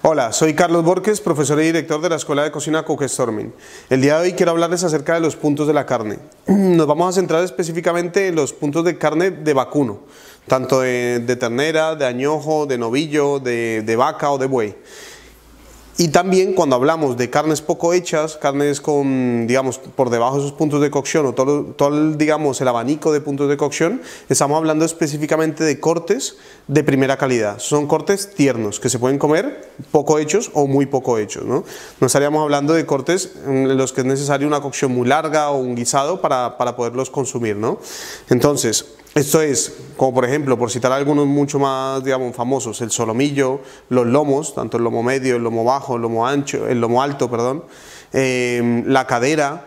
Hola, soy Carlos Borges, profesor y director de la Escuela de Cocina Storming. El día de hoy quiero hablarles acerca de los puntos de la carne. Nos vamos a centrar específicamente en los puntos de carne de vacuno, tanto de, ternera, de añojo, de novillo, de vaca o de buey. Y también cuando hablamos de carnes poco hechas, carnes con, digamos, por debajo de sus puntos de cocción o todo, todo, digamos, el abanico de puntos de cocción, estamos hablando específicamente de cortes de primera calidad. Son cortes tiernos que se pueden comer poco hechos o muy poco hechos. No, no estaríamos hablando de cortes en los que es necesaria una cocción muy larga o un guisado para, para poderlos consumir. ¿no? Entonces, esto es, como por ejemplo, por citar algunos mucho más, digamos, famosos, el solomillo, los lomos, tanto el lomo medio, el lomo bajo, el lomo ancho, el lomo alto, perdón, em, la cadera,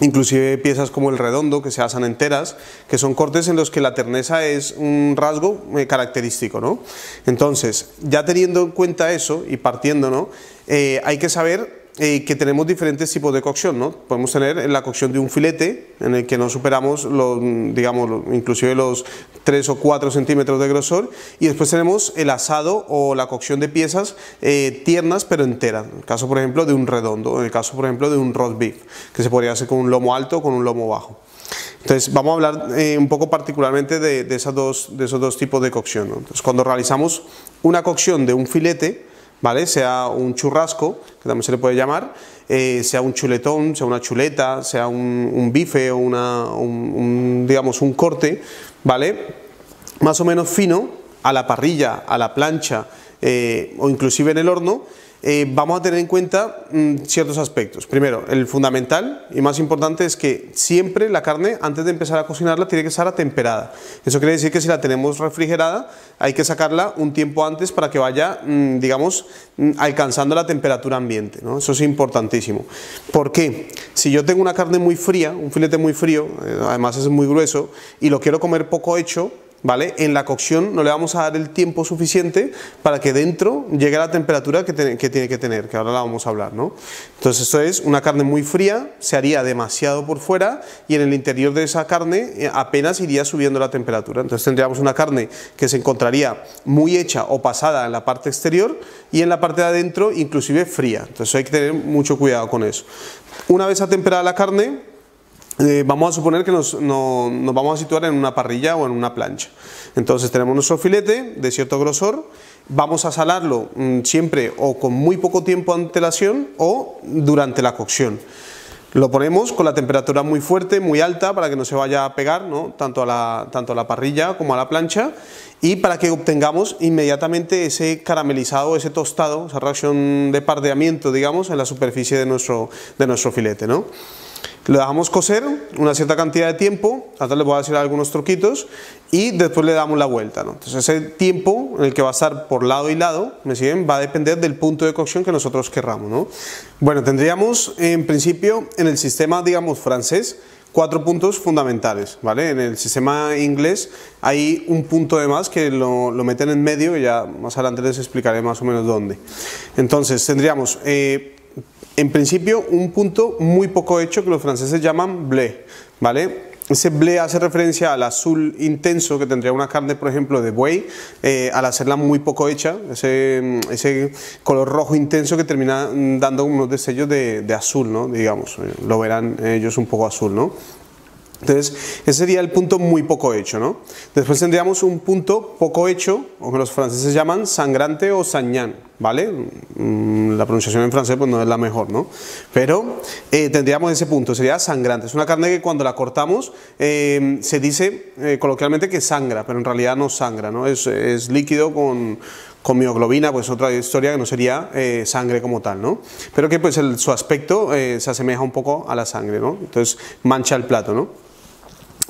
inclusive piezas como el redondo que se asan enteras, que son cortes en los que la terneza es un rasgo eh, característico, ¿no? Entonces, ya teniendo en cuenta eso y partiendo, ¿no? Eh, hay que saber eh, que tenemos diferentes tipos de cocción, Podemos tener la cocción de un filete, en el que no superamos, los, mm, digamos, inclusive los 3 o 4 centímetros de grosor, y después tenemos el asado o la cocción de piezas eh, tiernas pero enteras, en el caso, por ejemplo, de un redondo, en el caso, por ejemplo, de un roast beef, que se podría hacer con un lomo alto o con un lomo bajo. Entonces vamos a hablar eh, un poco particularmente de, esas de esos dos tipos de cocción. Entonces, cuando realizamos una cocción de un filete, ¿vale? Sea un churrasco, que también se le puede llamar, eh, sea un chuletón, sea una chuleta, sea un, bife o una, un, digamos, un corte, ¿vale? Más o menos fino, a la parrilla, a la plancha eh, o inclusive en el horno, eh, vamos a tener en cuenta mm, ciertos aspectos. Primero, el fundamental y más importante es que siempre la carne, antes de empezar a cocinarla, tiene que estar atemperada. Eso quiere decir que si la tenemos refrigerada, hay que sacarla un tiempo antes para que vaya, mm, digamos, mm, alcanzando la temperatura ambiente. Eso es importantísimo. ¿Por qué? Si yo tengo una carne muy fría, un filete muy frío, eh, además es muy grueso, y lo quiero comer poco hecho, ¿vale? En la cocción no le vamos a dar el tiempo suficiente para que dentro llegue a la temperatura que, tiene que tener, que ahora la vamos a hablar, ¿no? Entonces esto es una carne muy fría, se haría demasiado por fuera y en el interior de esa carne eh, apenas iría subiendo la temperatura. Entonces tendríamos una carne que se encontraría muy hecha o pasada en la parte exterior y en la parte de adentro inclusive fría. Entonces hay que tener mucho cuidado con eso. Una vez atemperada la carne, eh, vamos a suponer que nos, vamos a situar en una parrilla o en una plancha. Entonces tenemos nuestro filete de cierto grosor, vamos a salarlo mm, siempre o con muy poco tiempo de antelación o durante la cocción. Lo ponemos con la temperatura muy fuerte, muy alta, para que no se vaya a pegar tanto, a la, tanto a la parrilla como a la plancha y para que obtengamos inmediatamente ese caramelizado, ese tostado, esa reacción de pardeamiento, digamos, en la superficie de nuestro, de nuestro filete. ¿no? Lo dejamos coser una cierta cantidad de tiempo, ahora les voy a decir algunos truquitos, y después le damos la vuelta. ¿no? Entonces ese tiempo en el que va a estar por lado y lado, ¿me siguen? Va a depender del punto de cocción que nosotros querramos. ¿no? Bueno, tendríamos en principio en el sistema, digamos, francés, cuatro puntos fundamentales, ¿vale? En el sistema inglés hay un punto de más que lo, meten en medio y ya más adelante les explicaré más o menos dónde. Entonces tendríamos eh, en principio, un punto muy poco hecho que los franceses llaman blé, ¿vale? Ese blé hace referencia al azul intenso que tendría una carne, por ejemplo, de buey, eh, al hacerla muy poco hecha, ese, color rojo intenso que termina mm, dando unos destellos de, de azul, ¿no? Digamos, eh, lo verán ellos un poco azul, ¿no? Entonces, ese sería el punto muy poco hecho, ¿no? Después tendríamos un punto poco hecho, o que los franceses llaman sangrante o sañán, ¿vale? Mm, la pronunciación en francés pues no es la mejor, ¿no? Pero eh, tendríamos ese punto, sería sangrante. Es una carne que cuando la cortamos em, se dice eh, coloquialmente que sangra, pero en realidad no sangra, ¿no? Es, líquido con, con mioglobina, pues otra historia que no sería eh, sangre como tal, ¿no? Pero que pues su aspecto se asemeja un poco a la sangre, ¿no? Entonces mancha el plato, ¿no?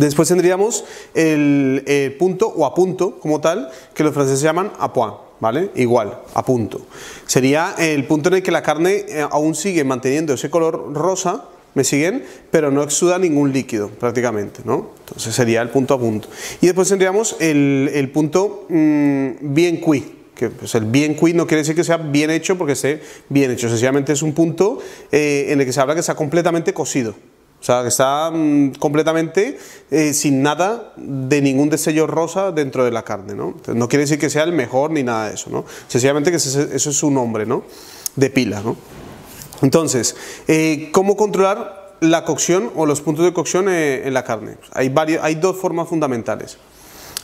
Después tendríamos el eh, punto o a punto como tal, que los franceses llaman a point, ¿vale? Igual, a punto. Sería el punto en el que la carne eh, aún sigue manteniendo ese color rosa, ¿me siguen? Pero no exuda ningún líquido prácticamente, ¿no? Entonces sería el punto a punto. Y después tendríamos el, punto mm, bien cuit, que pues, el bien cuit no quiere decir que sea bien hecho porque esté bien hecho, sencillamente es un punto eh, en el que se habla que está completamente cocido, o sea, que está completamente eh, sin nada de ningún destello rosa dentro de la carne, ¿no? quiere decir que sea el mejor ni nada de eso, ¿no? Sencillamente que eso es un nombre, ¿no? De pila, Entonces, eh, ¿cómo controlar la cocción o los puntos de cocción eh, en la carne? Pues, hay, hay dos formas fundamentales.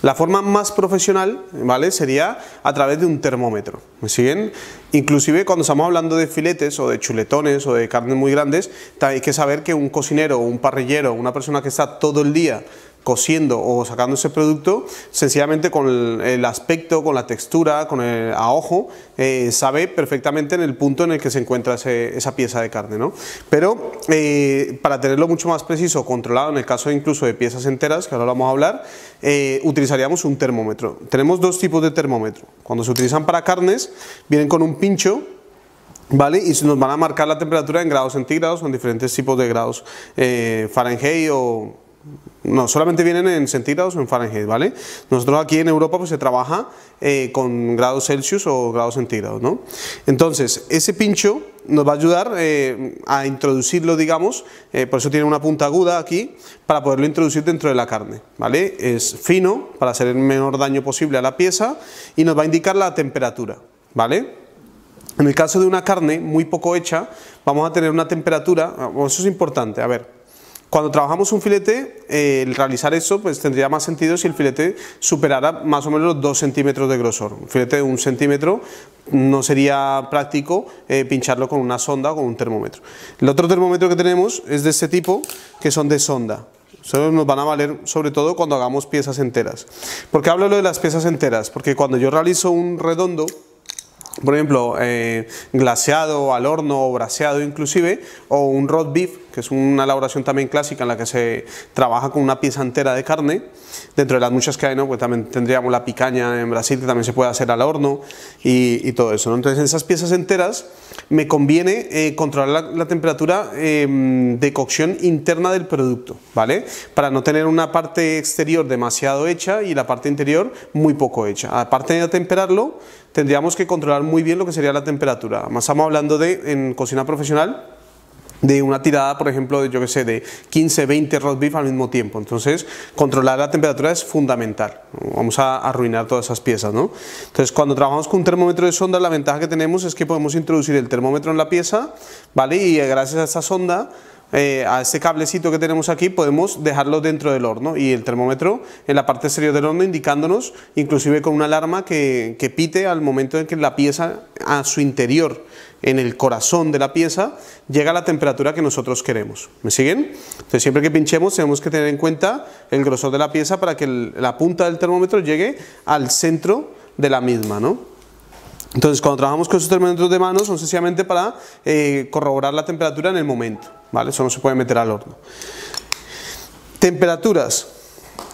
La forma más profesional, ¿vale? Sería a través de un termómetro, ¿me siguen? Inclusive cuando estamos hablando de filetes o de chuletones o de carnes muy grandes, hay que saber que un cocinero, un parrillero, una persona que está todo el día cociendo o sacando ese producto, sencillamente con el, aspecto, con la textura, con el a ojo, eh, sabe perfectamente en el punto en el que se encuentra esa pieza de carne. Pero eh, para tenerlo mucho más preciso, controlado, en el caso incluso de piezas enteras, que ahora vamos a hablar, eh, utilizaríamos un termómetro. Tenemos dos tipos de termómetro. Cuando se utilizan para carnes, vienen con un pincho ¿Vale? Y nos van a marcar la temperatura en grados centígrados con diferentes tipos de grados Fahrenheit o no, solamente vienen en centígrados o en Fahrenheit, ¿vale? Nosotros aquí en Europa pues se trabaja eh, con grados Celsius o grados centígrados, ¿no? Entonces, ese pincho nos va a ayudar eh, a introducirlo, digamos, eh, por eso tiene una punta aguda aquí, para poderlo introducir dentro de la carne, ¿vale? Es fino, para hacer el menor daño posible a la pieza, y nos va a indicar la temperatura, ¿Vale? En el caso de una carne muy poco hecha, vamos a tener una temperatura, ah, eso es importante, a ver, cuando trabajamos un filete, eh, el realizar eso pues, tendría más sentido si el filete superara más o menos los 2 centímetros de grosor. Un filete de un centímetro no sería práctico eh, pincharlo con una sonda o con un termómetro. El otro termómetro que tenemos es de este tipo, que son de sonda. Solo nos van a valer sobre todo cuando hagamos piezas enteras. ¿Por qué hablo de las piezas enteras? Porque cuando yo realizo un redondo, por ejemplo, eh, glaseado, al horno, o braseado inclusive, o un roast beef, que es una elaboración también clásica en la que se trabaja con una pieza entera de carne. Dentro de las muchas que hay, ¿no? Pues también tendríamos la picaña en Brasil, que también se puede hacer al horno y, todo eso. ¿no? Entonces, esas piezas enteras me conviene eh, controlar la, temperatura em, de cocción interna del producto, ¿vale? Para no tener una parte exterior demasiado hecha y la parte interior muy poco hecha. Aparte de temperarlo, tendríamos que controlar muy bien lo que sería la temperatura. Más estamos hablando de, en cocina profesional, de una tirada, por ejemplo, de, yo que sé, de 15, 20 roast beef al mismo tiempo. Entonces, controlar la temperatura es fundamental. Vamos a arruinar todas esas piezas, ¿no? Entonces, cuando trabajamos con un termómetro de sonda, la ventaja que tenemos es que podemos introducir el termómetro en la pieza, ¿vale? Y gracias a esa sonda eh, a este cablecito que tenemos aquí, podemos dejarlo dentro del horno y el termómetro en la parte exterior del horno indicándonos, inclusive con una alarma que, pite al momento en que la pieza a su interior, en el corazón de la pieza, llega a la temperatura que nosotros queremos. ¿Me siguen? Entonces siempre que pinchemos tenemos que tener en cuenta el grosor de la pieza para que la punta del termómetro llegue al centro de la misma, entonces, cuando trabajamos con esos termómetros de mano, son sencillamente para eh, corroborar la temperatura en el momento, ¿vale? Eso no se puede meter al horno. Temperaturas.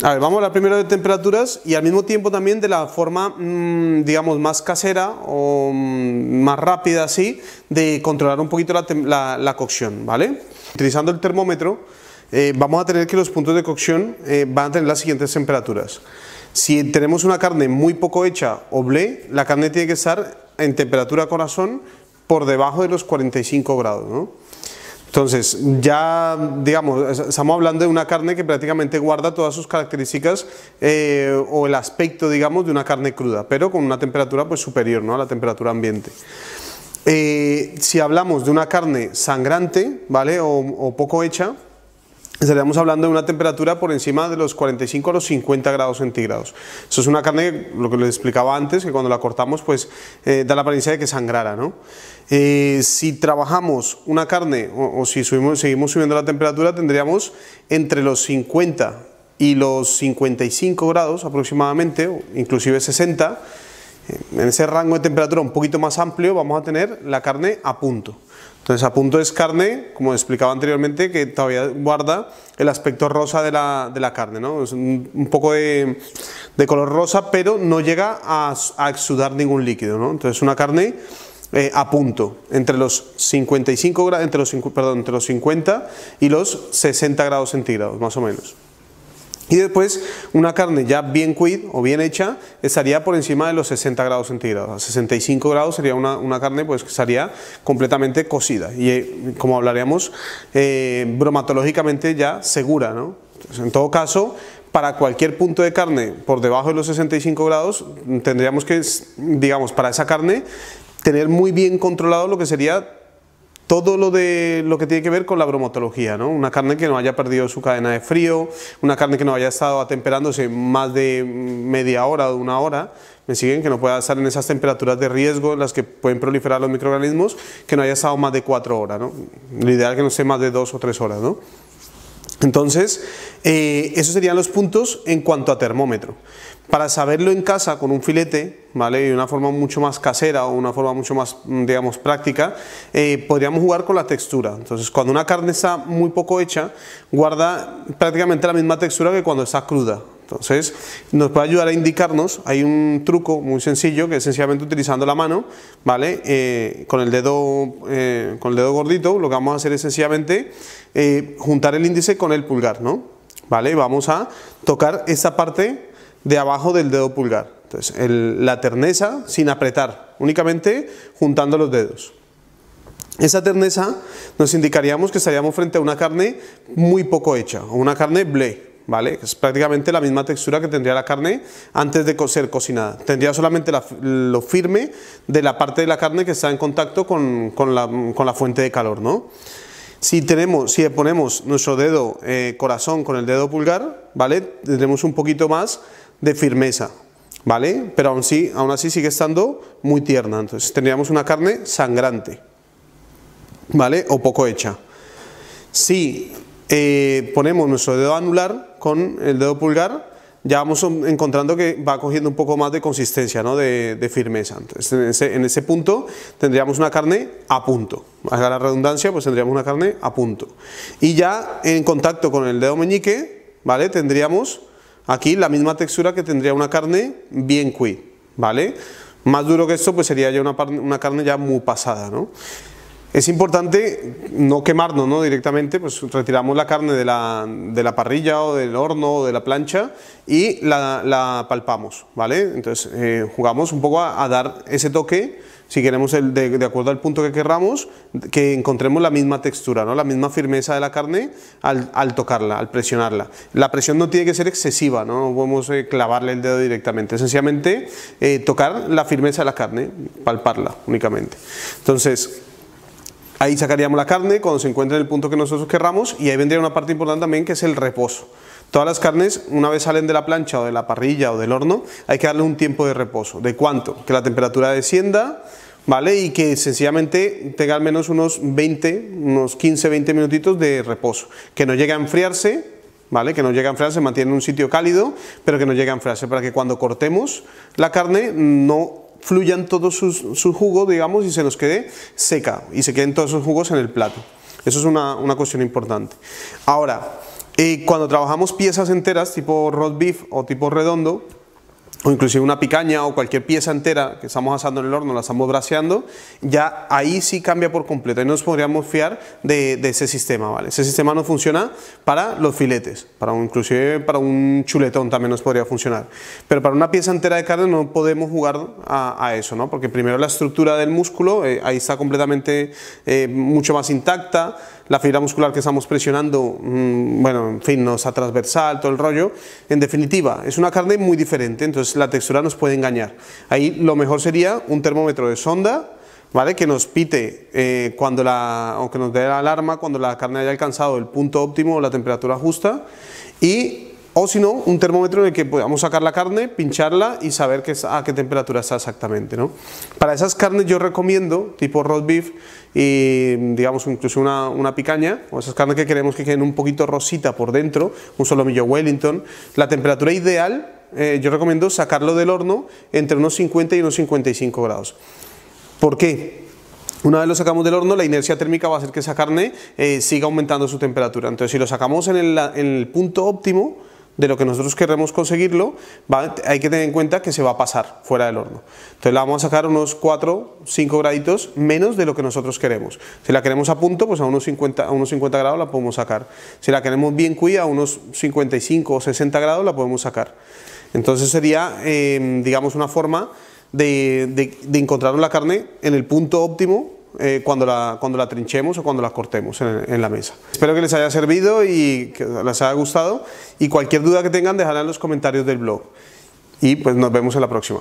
A ver, vamos a hablar primero de temperaturas y al mismo tiempo también de la forma, mm, digamos, más casera o mm, más rápida, así, de controlar un poquito la, cocción, ¿vale? Utilizando el termómetro, eh, vamos a tener que los puntos de cocción eh, van a tener las siguientes temperaturas. Si tenemos una carne muy poco hecha o blé, la carne tiene que estar en temperatura corazón por debajo de los 45 grados. Entonces, ya, digamos, estamos hablando de una carne que prácticamente guarda todas sus características eh, o el aspecto, digamos, de una carne cruda, pero con una temperatura pues, superior ¿no? a la temperatura ambiente. Eh, si hablamos de una carne sangrante, ¿vale? o poco hecha, estaríamos hablando de una temperatura por encima de los 45 a los 50 grados centígrados. Eso es una carne, lo que les explicaba antes, que cuando la cortamos pues eh, da la apariencia de que sangrara. ¿no? Eh, si trabajamos una carne o, si seguimos subiendo la temperatura tendríamos entre los 50 y los 55 grados aproximadamente, inclusive 60, en ese rango de temperatura un poquito más amplio vamos a tener la carne a punto. Entonces a punto es carne, como explicaba anteriormente, que todavía guarda el aspecto rosa de la, carne, ¿no? Es un, poco de, color rosa, pero no llega a, exudar ningún líquido, ¿no? Entonces una carne eh, a punto, entre los 55 entre los, entre los 50 y los 60 grados centígrados, más o menos. Y después una carne ya bien cuid o bien hecha estaría por encima de los 60 grados centígrados. 65 grados sería una, carne pues, que estaría completamente cocida y eh, como hablaríamos eh, bromatológicamente ya segura. ¿no? en todo caso, para cualquier punto de carne por debajo de los 65 grados tendríamos que, digamos, para esa carne tener muy bien controlado lo que sería todo lo de lo que tiene que ver con la bromatología, ¿no? Una carne que no haya perdido su cadena de frío, una carne que no haya estado atemperándose más de media hora o una hora, me siguen, que no pueda estar en esas temperaturas de riesgo en las que pueden proliferar los microorganismos, que no haya estado más de cuatro horas, ¿no? Lo ideal que no sea más de dos o tres horas, ¿no? Entonces, eh, esos serían los puntos en cuanto a termómetro. Para saberlo en casa con un filete, ¿vale? De una forma mucho más casera o una forma mucho más, mm, práctica, eh, podríamos jugar con la textura. Entonces, cuando una carne está muy poco hecha, guarda prácticamente la misma textura que cuando está cruda, entonces, nos puede ayudar a indicarnos, hay un truco muy sencillo que es sencillamente utilizando la mano, ¿vale? Eh, con, el dedo, eh, con el dedo gordito, lo que vamos a hacer es sencillamente eh, juntar el índice con el pulgar, ¿no? ¿Vale? Vamos a tocar esta parte de abajo del dedo pulgar. Entonces, la terneza sin apretar, únicamente juntando los dedos. Esa terneza nos indicaríamos que estaríamos frente a una carne muy poco hecha, o una carne ble, ¿vale? Es prácticamente la misma textura que tendría la carne antes de ser cocinada. Tendría solamente lo firme de la parte de la carne que está en contacto con, la, fuente de calor, ¿no? Si, tenemos, si ponemos nuestro dedo eh, corazón con el dedo pulgar, ¿vale? Tendremos un poquito más de firmeza, ¿vale? Pero aún, aún así sigue estando muy tierna, entonces tendríamos una carne sangrante, ¿vale? O poco hecha. Si eh, ponemos nuestro dedo anular con el dedo pulgar, ya vamos encontrando que va cogiendo un poco más de consistencia, ¿no? de, firmeza. Entonces, en ese, punto tendríamos una carne a punto. Haga la redundancia, pues tendríamos una carne a punto. Y ya en contacto con el dedo meñique, ¿vale? Tendríamos aquí la misma textura que tendría una carne bien cuí, ¿vale? Más duro que esto, pues sería ya una, una carne ya muy pasada, ¿no? Es importante no quemarnos directamente, pues retiramos la carne de la, parrilla o del horno o de la plancha y la, palpamos, ¿vale? Entonces eh, jugamos un poco a, dar ese toque, si queremos de, acuerdo al punto que querramos, que encontremos la misma textura, ¿no? la misma firmeza de la carne al, tocarla, al presionarla. La presión no tiene que ser excesiva, no, no podemos eh, clavarle el dedo directamente, sencillamente eh, tocar la firmeza de la carne, palparla únicamente. Entonces, Ahí sacaríamos la carne cuando se encuentre en el punto que nosotros querramos y ahí vendría una parte importante también que es el reposo. Todas las carnes, una vez salen de la plancha o de la parrilla o del horno, hay que darle un tiempo de reposo. ¿De cuánto? Que la temperatura descienda, ¿vale? Y que sencillamente tenga al menos unos 20, unos 15, 20 minutitos de reposo. Que no llegue a enfriarse, ¿vale? Que no llegue a enfriarse, mantiene un sitio cálido, pero que no llegue a enfriarse para que cuando cortemos la carne no fluyan todos sus, jugos, digamos, y se nos quede seca y se queden todos esos jugos en el plato. Eso es una, cuestión importante. Ahora, eh, cuando trabajamos piezas enteras tipo roast beef o tipo redondo, o inclusive una picaña o cualquier pieza entera que estamos asando en el horno, la estamos braseando, ya ahí sí cambia por completo. Ahí nos podríamos fiar de, ese sistema, ¿vale? Ese sistema no funciona para los filetes, para un, inclusive para un chuletón también nos podría funcionar. Pero para una pieza entera de carne no podemos jugar a, eso, ¿no? Porque primero la estructura del músculo, eh, ahí está completamente eh, mucho más intacta, la fibra muscular que estamos presionando, mm, bueno, en fin, nos ha transversal, todo el rollo. En definitiva, es una carne muy diferente, entonces la textura nos puede engañar. Ahí lo mejor sería un termómetro de sonda, ¿vale? Que nos pite eh, cuando la, o nos dé la alarma cuando la carne haya alcanzado el punto óptimo o la temperatura justa y o si no, un termómetro en el que podamos sacar la carne, pincharla y saber a qué temperatura está exactamente. ¿no? Para esas carnes yo recomiendo, tipo roast beef y digamos incluso una, picaña, o esas carnes que queremos que queden un poquito rosita por dentro, un solomillo Wellington, la temperatura ideal eh, yo recomiendo sacarlo del horno entre unos 50 y unos 55 grados. ¿Por qué? Una vez lo sacamos del horno, la inercia térmica va a hacer que esa carne eh, siga aumentando su temperatura. Entonces, si lo sacamos en el punto óptimo, de lo que nosotros queremos conseguirlo, hay que tener en cuenta que se va a pasar fuera del horno. Entonces la vamos a sacar unos 4, 5 graditos menos de lo que nosotros queremos. Si la queremos a punto, pues a unos 50, unos grados la podemos sacar. Si la queremos bien cuida, a unos 55 o 60 grados la podemos sacar. Entonces sería, eh, digamos, una forma de encontrar la carne en el punto óptimo eh, cuando, la, cuando la trinchemos o cuando la cortemos en, la mesa. Espero que les haya servido y que les haya gustado y cualquier duda que tengan dejarla en los comentarios del blog. Y pues nos vemos en la próxima.